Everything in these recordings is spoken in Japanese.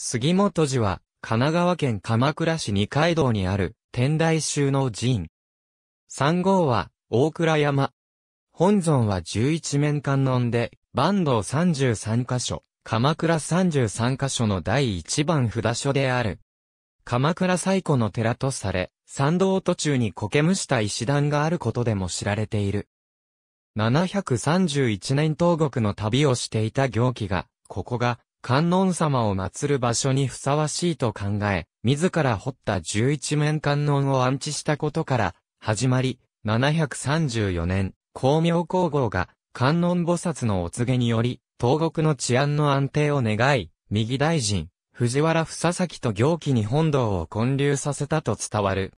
杉本寺は、神奈川県鎌倉市二階堂にある、天台宗の寺院。三号は、大倉山。本尊は11面観音で、坂東33箇所、鎌倉33箇所の第一番札所である。鎌倉最古の寺とされ、参道途中に苔むした石段があることでも知られている。731年東国の旅をしていた行基が、ここが観音様を祀る場所にふさわしいと考え、自ら掘った十一面観音を安置したことから、始まり、734年、光明皇后が、観音菩薩のお告げにより、東国の治安の安定を願い、右大臣、藤原房崎と行基に本堂を建立させたと伝わる。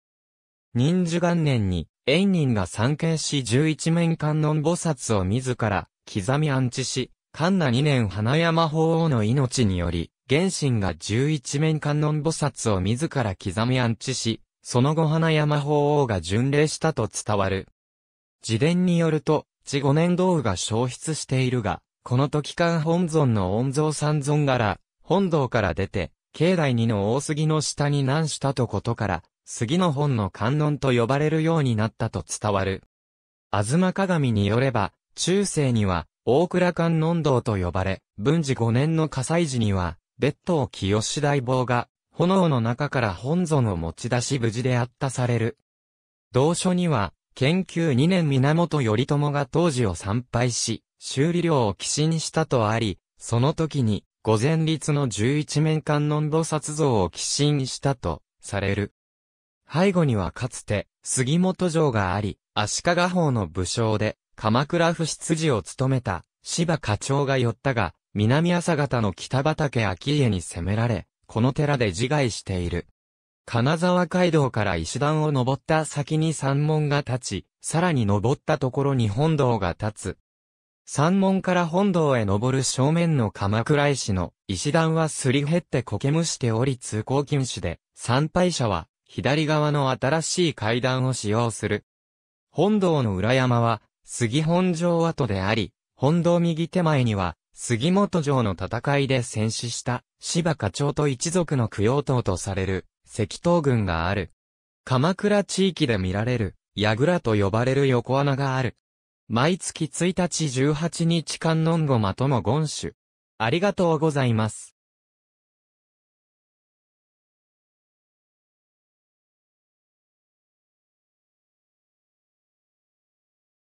忍寿元年に、縁人が参見し十一面観音菩薩を自ら、刻み安置し、漢那2年花山法王の命により、原神が十一面観音菩薩を自ら刻み安置し、その後花山法王が巡礼したと伝わる。自伝によると、地五年道具が消失しているが、この時間本尊の音像三尊柄、本堂から出て、境内にの大杉の下に難したとことから、杉の本の観音と呼ばれるようになったと伝わる。あずま鏡によれば、中世には、大倉観音堂と呼ばれ、文治5年の火災時には、別当清志大坊が、炎の中から本尊を持ち出し無事であったされる。同書には、研究2年源頼朝が当時を参拝し、修理料を寄進したとあり、その時に、御前立の十一面観音菩薩像を寄進したと、される。背後にはかつて、杉本城があり、足利法の武将で、鎌倉府執事を務めた芝課長が寄ったが、南朝方の北畠秋家に攻められ、この寺で自害している。金沢街道から石段を登った先に山門が立ち、さらに登ったところに本堂が立つ。山門から本堂へ登る正面の鎌倉石の石段はすり減って苔むしており通行禁止で、参拝者は左側の新しい階段を使用する。本堂の裏山は杉本城跡であり、本堂右手前には、杉本城の戦いで戦死した芝課長と一族の供養塔とされる石頭群がある。鎌倉地域で見られる、矢倉と呼ばれる横穴がある。毎月1日18日観音ごまとも言主。ありがとうございます。